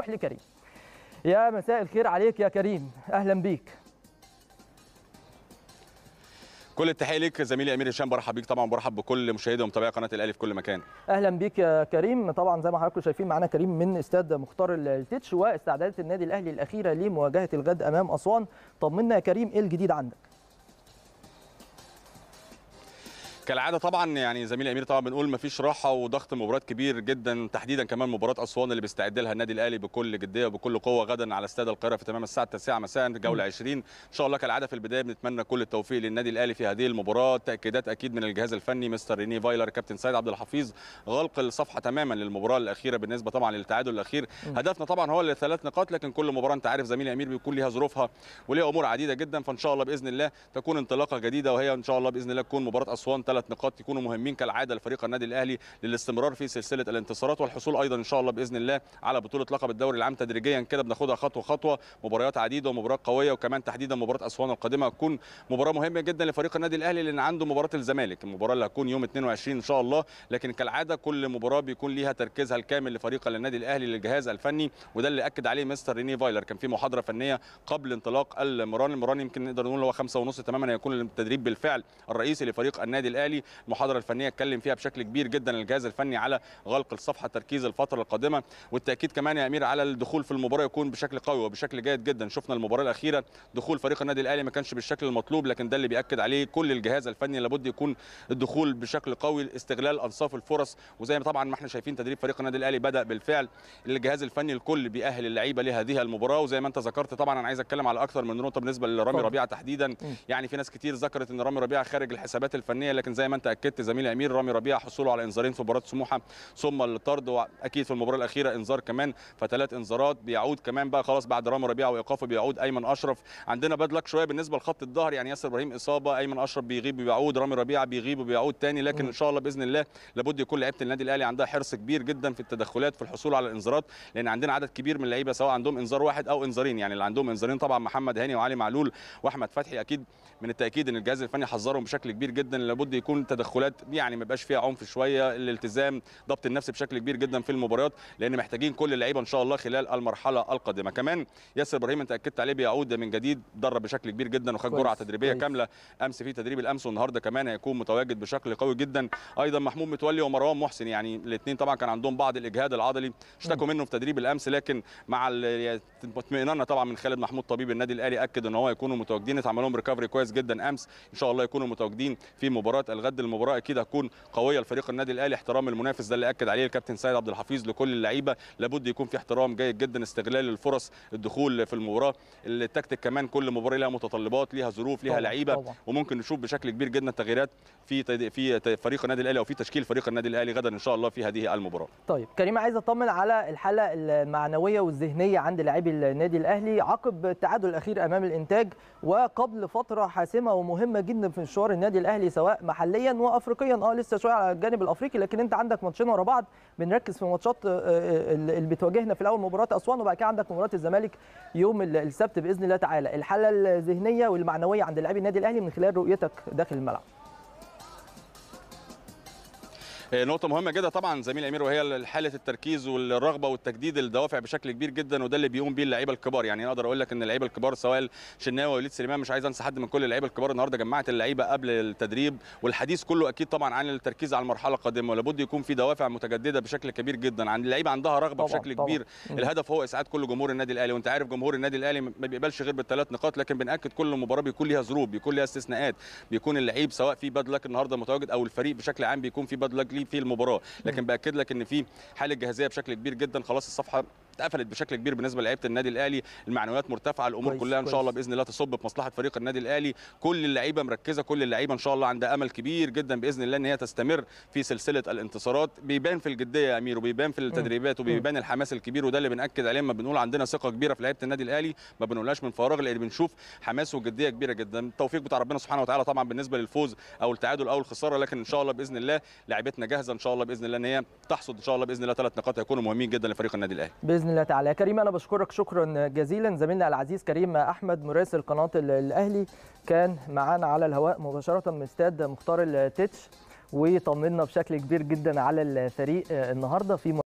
نروح لكريم يا مساء الخير عليك يا كريم اهلا بيك كل التحيه ليك زميلي امير هشام برحب بيك طبعا برحب بكل مشاهدي ومتابعي قناه الاهلي في كل مكان اهلا بيك يا كريم طبعا زي ما حضراتكم شايفين معانا كريم من استاد مختار التتش واستعدادات النادي الاهلي الاخيره لمواجهه الغد امام اسوان طمنا يا كريم ايه الجديد عندك كالعاده طبعا يعني زميلي امير طبعا بنقول مفيش راحه وضغط مباريات كبير جدا تحديدا كمان مباراه اسوان اللي بيستعد لها النادي الاهلي بكل جديه وبكل قوه غدا على استاد القاهره في تمام الساعه 9 مساء جوله 20 ان شاء الله كالعاده في البدايه بنتمنى كل التوفيق للنادي الاهلي في هذه المباراه تاكيدات اكيد من الجهاز الفني مستر ريني فايلر كابتن سيد عبد الحفيظ غلق الصفحه تماما للمباراه الاخيره بالنسبه طبعا للتعادل الاخير هدفنا طبعا هو الثلاث نقاط لكن كل مباراه انت عارف زميلي امير بيكون ليها ظروفها وليها امور عديده جدا فان شاء الله باذن الله تكون انطلاقه جديده وهي ان شاء الله باذن الله تكون مباراه اسوان 3 ثلاث نقاط يكونوا مهمين كالعاده لفريق النادي الاهلي للاستمرار في سلسله الانتصارات والحصول ايضا ان شاء الله باذن الله على بطوله لقب الدوري العام تدريجيا كده بناخدها خطوه خطوه مباريات عديده ومباريات قويه وكمان تحديدا مباراه اسوان القادمه هتكون مباراه مهمه جدا لفريق النادي الاهلي لان عنده مباراه الزمالك المباراه اللي هتكون يوم 22 ان شاء الله لكن كالعاده كل مباراه بيكون ليها تركيزها الكامل لفريق النادي الاهلي للجهاز الفني وده اللي اكد عليه مستر ريني فايلر كان في محاضره فنيه قبل انطلاق المران المران يمكن نقدر نقول هو 5 ونص تماما هيكون التدريب بالفعل الرئيسي لفريق النادي الاهلي الاهلي المحاضره الفنيه اتكلم فيها بشكل كبير جدا الجهاز الفني على غلق الصفحه تركيز الفتره القادمه والتاكيد كمان يا امير على الدخول في المباراه يكون بشكل قوي وبشكل جيد جدا شفنا المباراه الاخيره دخول فريق النادي الاهلي ما كانش بالشكل المطلوب لكن ده اللي بياكد عليه كل الجهاز الفني لابد يكون الدخول بشكل قوي استغلال انصاف الفرص وزي ما طبعا ما احنا شايفين تدريب فريق النادي الاهلي بدا بالفعل الجهاز الفني الكل بيأهل اللعيبه لهذه المباراه وزي ما انت ذكرت طبعا انا عايز اتكلم على اكثر من نقطه بالنسبه لرامي ربيعه تحديدا يعني في ناس كتير ذكرت ان رامي ربيعه خارج الحسابات الفنيه لكن لكن زي ما انت اكدت زميلي امير رامي ربيعه حصوله على انذارين في مباراه سموحه ثم الطرد واكيد في المباراه الاخيره انذار كمان فثلاث انذارات بيعود كمان بقى خلاص بعد رامي ربيعه وايقافه بيعود ايمن اشرف عندنا بدلك شويه بالنسبه لخط الظهر يعني ياسر ابراهيم اصابه ايمن اشرف بيغيب وبيعود رامي ربيعه بيغيب وبيعود تاني لكن ان شاء الله باذن الله لابد يكون لعيبه النادي الاهلي عندها حرص كبير جدا في التدخلات في الحصول على الانذارات لان عندنا عدد كبير من اللعيبه سواء عندهم انذار واحد او انذارين يعني اللي عندهم انذارين طبعا محمد هاني وعلي معلول واحمد فتحي اكيد من التاكيد ان الجهاز الفني حذرهم بشكل كبير جدا لابد يكون تدخلات يعني ما يبقاش فيها عنف شويه الالتزام ضبط النفس بشكل كبير جدا في المباريات لان محتاجين كل اللعيبه ان شاء الله خلال المرحله القادمه كمان ياسر ابراهيم انت اكدت عليه بيعود من جديد درب بشكل كبير جدا وخد جرعه تدريبيه كويس. كامله امس في تدريب الامس والنهارده كمان هيكون متواجد بشكل قوي جدا ايضا محمود متولي ومروان محسن يعني الاثنين طبعا كان عندهم بعض الاجهاد العضلي اشتكوا منه في تدريب الامس لكن مع اطمئناننا طبعا من خالد محمود طبيب النادي الاهلي اكد ان هو يكونوا متواجدين اتعمل لهم ريكفري كويس جدا امس ان شاء الله يكونوا متواجدين في مباراه الغد المباراه اكيد هتكون قويه لفريق النادي الاهلي احترام المنافس ده اللي اكد عليه الكابتن سيد عبد الحفيظ لكل اللعيبه لابد يكون في احترام جيد جدا استغلال الفرص الدخول في المباراه التكتيك كمان كل مباراه لها متطلبات ليها ظروف ليها لعيبه وممكن نشوف بشكل كبير جدا تغييرات في في فريق النادي الاهلي او في تشكيل فريق النادي الاهلي غدا ان شاء الله في هذه المباراه طيب كريم عايز اطمن على الحاله المعنويه والذهنيه عند لاعبي النادي الاهلي عقب التعادل الاخير امام الانتاج وقبل فتره حاسمه ومهمه جدا في مشوار النادي الاهلي سواء محل محليا وافريقيا اه لسه شويه على الجانب الافريقي لكن انت عندك ماتشين ورا بعض بنركز في ماتشات آه، آه، اللي بتواجهنا في الاول مباراه اسوان وبعد كده عندك مباراه الزمالك يوم السبت باذن الله تعالى الحاله الذهنيه والمعنويه عند لاعبي النادي الاهلي من خلال رؤيتك داخل الملعب آه، نقطه مهمه جدا طبعا زميل امير وهي حاله التركيز والرغبه والتجديد الدوافع بشكل كبير جدا وده اللي بيقوم بيه اللعيبه الكبار يعني اقدر اقول لك ان اللعيبه الكبار سواء الشناوي وليد سليمان مش عايز انسى حد من كل اللعيبه الكبار النهارده جمعت اللعيبه قبل التدريب والحديث كله اكيد طبعا عن التركيز على المرحله القادمه ولابد يكون في دوافع متجدده بشكل كبير جدا عن اللعيبه عندها رغبه طبعا بشكل طبعا. كبير الهدف هو اسعاد كل جمهور النادي الاهلي وانت عارف جمهور النادي الاهلي ما بيقبلش غير بالثلاث نقاط لكن بناكد كل مباراه بيكون ليها ظروف بيكون ليها استثناءات بيكون اللعيب سواء في بدلك النهارده متواجد او الفريق بشكل عام بيكون في بدلك في المباراه لكن باكد لك ان في حاله جاهزيه بشكل كبير جدا خلاص الصفحه اتقفلت بشكل كبير بالنسبه لعيبه النادي الاهلي المعنويات مرتفعه الامور كويس كلها ان شاء الله باذن الله تصب في مصلحه فريق النادي الاهلي كل اللعيبه مركزه كل اللعيبه ان شاء الله عندها امل كبير جدا باذن الله ان هي تستمر في سلسله الانتصارات بيبان في الجديه يا امير وبيبان في التدريبات وبيبان الحماس الكبير وده اللي بناكد عليه لما بنقول عندنا ثقه كبيره في لعيبه النادي الاهلي ما بنقولهاش من فراغ لان بنشوف حماس وجديه كبيره جدا التوفيق بتاع ربنا سبحانه وتعالى طبعا بالنسبه للفوز او التعادل او الخساره لكن ان شاء الله باذن الله لعيبتنا جاهزه ان شاء الله باذن الله ان هي تحصد ان شاء الله باذن الله ثلاث نقاط هيكونوا مهمين جدا لفريق النادي الاهلي باذن باذن الله تعالى كريم انا بشكرك شكرا جزيلا زميلنا العزيز كريم احمد مراسل قناه الاهلي كان معانا على الهواء مباشره من استاد مختار التتش وطمنا بشكل كبير جدا على الفريق النهارده في